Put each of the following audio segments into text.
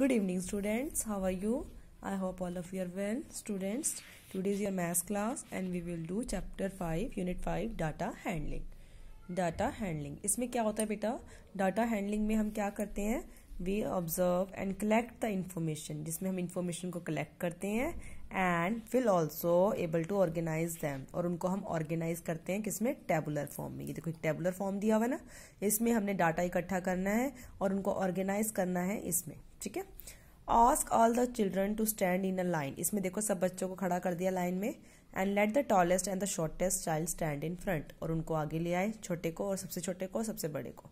good evening students how are you i hope all of you are well students today is your math class and we will do chapter 5 unit 5 data handling data handling इसमें क्या होता है बेटा data handling में हम क्या करते हैं we observe and collect the information जिसमें हम इंफॉर्मेशन को कलेक्ट करते हैं and will also able to organise them और उनको हम ऑर्गेनाइज करते हैं किसमें टेबुलर फॉर्म में ये देखो एक टेबुलर फॉर्म दिया हुआ है ना इसमें हमने डाटा इकट्ठा करना है और उनको ऑर्गेनाइज करना है इसमें ठीक है ask all the children to stand in a line इसमें देखो सब बच्चों को खड़ा कर दिया लाइन में and let the tallest and the shortest child stand in front और उनको आगे ले आए छोटे को और सबसे छोटे को और सबसे बड़े को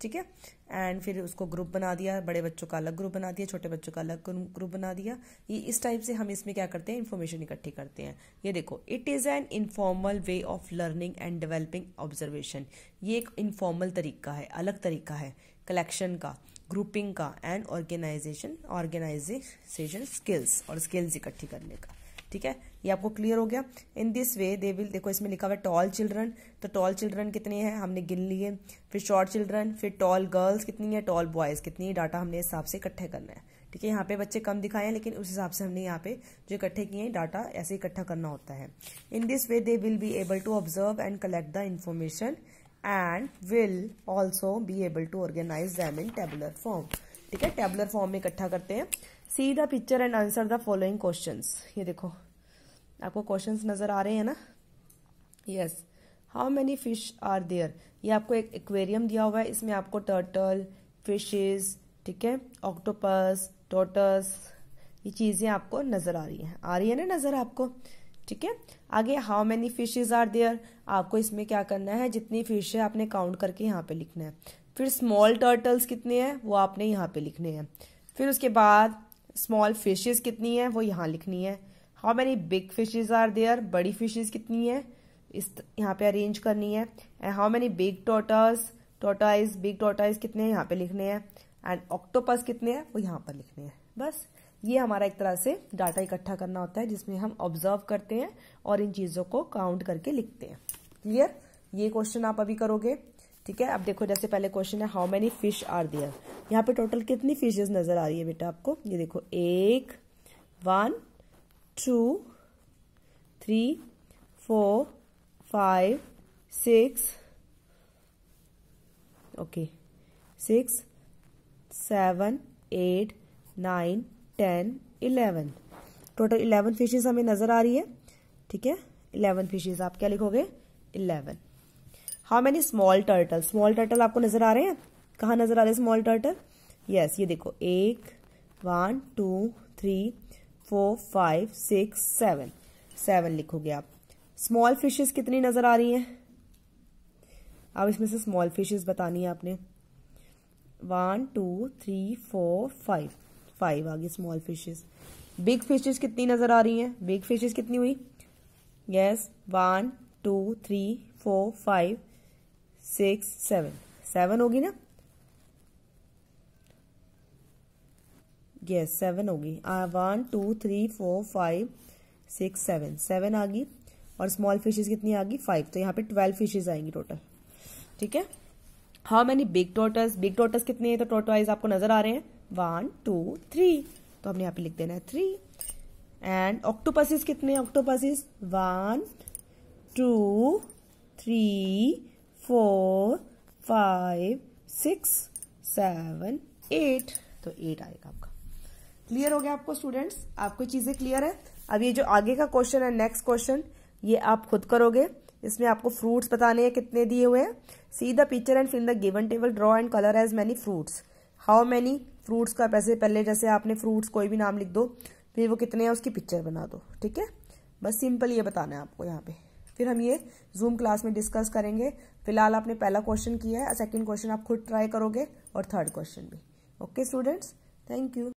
ठीक है एंड फिर उसको ग्रुप बना दिया बड़े बच्चों का अलग ग्रुप बना दिया छोटे बच्चों का अलग ग्रुप बना दिया ये इस टाइप से हम इसमें क्या करते हैं इन्फॉर्मेशन इकट्ठी करते हैं ये देखो it is an informal way of learning and developing observation ये एक इनफॉर्मल तरीका है अलग तरीका है कलेक्शन का ग्रुपिंग का एंड ऑर्गेनाइजेशन ऑर्गेनाइजेशन स्किल्स और स्किल्स इकट्ठी करने का ठीक है ये आपको क्लियर हो गया इन दिस वे दे विल देखो इसमें लिखा हुआ है टॉल चिल्ड्रन तो टॉल चिल्ड्रन कितने हैं हमने गिन लिए फिर शॉर्ट चिल्ड्रन फिर टॉल गर्ल्स कितनी है टॉल बॉयज़ कितनी डाटा हमने इस हिसाब से इकट्ठे करना है ठीक है यहाँ पे बच्चे कम दिखाए हैं लेकिन उस हिसाब से हमने यहाँ पे जो इकट्ठे किए हैं डाटा ऐसे इकट्ठा करना होता है in this way they will be able to observe and collect the information and will also be able to organise them in tabular form ठीक है टेबलर फॉर्म में इकट्ठा करते हैं see the picture and answer the following question ये देखो आपको question नजर आ रहे हैं ना yes how many fish are there ये आपको एक एक्वेरियम दिया हुआ है इसमें आपको टर्टल फिशेज ठीक है ऑक्टोपस टोटस ये चीजें आपको नजर आ रही हैं आ रही है ना नजर आपको ठीक है आगे how many fishes are there आपको इसमें क्या करना है जितनी फिश है आपने काउंट करके यहाँ पे लिखना है फिर स्मॉल टर्टल्स कितने हैं वो आपने यहाँ पे लिखने हैं फिर उसके बाद स्मॉल फिशेस कितनी है वो यहाँ लिखनी है how many big fishes are there बड़ी फिशेज कितनी है इस यहाँ पे अरेंज करनी है and how many big tortoise tortoise big tortoise कितने हैं यहाँ पे लिखने हैं एंड ऑक्टोपस कितने हैं वो यहाँ पर लिखने हैं बस ये हमारा एक तरह से डाटा इकट्ठा करना होता है जिसमें हम ऑब्जर्व करते हैं और इन चीज़ों को काउंट करके लिखते हैं क्लियर ये क्वेश्चन आप अभी करोगे ठीक है अब देखो जैसे पहले क्वेश्चन है how many fish are there यहाँ पे टोटल कितनी फिशेज नजर आ रही है बेटा आपको ये देखो एक one two three four five six okay six seven eight nine ten eleven total eleven fishes हमें नजर आ रही है ठीक है इलेवन फिशेज आप क्या लिखोगे eleven how many small turtle small turtle आपको नजर आ रहे हैं कहाँ नजर आ रहे हैं स्मॉल टर्टल यस ये देखो एक one two three four five six seven seven लिखोगे आप स्मॉल फिशेस कितनी नजर आ रही हैं अब इसमें से स्मॉल फिशेस बतानी है आपने one two three four five five आ गई स्मॉल फिशेस बिग फिशेस कितनी नजर आ रही हैं बिग फिशेस कितनी हुई yes one two three four five six seven seven होगी ना यस सेवन होगी one two three four five six seven seven आ गई और स्मॉल फिशेज कितनी आ गई फाइव तो यहाँ पे ट्वेल्व फिशेज आएंगी टोटल ठीक है how many big turtles big turtles कितने हैं तो टोटवाइज आपको नजर आ रहे हैं वन टू थ्री तो हमने यहाँ पे लिख देना है थ्री एंड ऑक्टोपसिस कितने octopuses one two three four five six seven eight तो एट आएगा आपका क्लियर हो गया आपको स्टूडेंट्स आपको चीजें क्लियर है अब ये जो आगे का क्वेश्चन है नेक्स्ट क्वेश्चन ये आप खुद करोगे इसमें आपको फ्रूट्स बताने हैं कितने दिए हुए हैं see the picture and fill the given table draw and colour as many fruits how many fruits का पैसे पहले जैसे आपने फ्रूट्स कोई भी नाम लिख दो फिर वो कितने हैं उसकी पिक्चर बना दो ठीक है बस सिंपल ये बताना है आपको यहाँ पे फिर हम ये जूम क्लास में डिस्कस करेंगे फिलहाल आपने पहला क्वेश्चन किया है सेकेंड क्वेश्चन आप खुद ट्राई करोगे और थर्ड क्वेश्चन भी ओके स्टूडेंट्स थैंक यू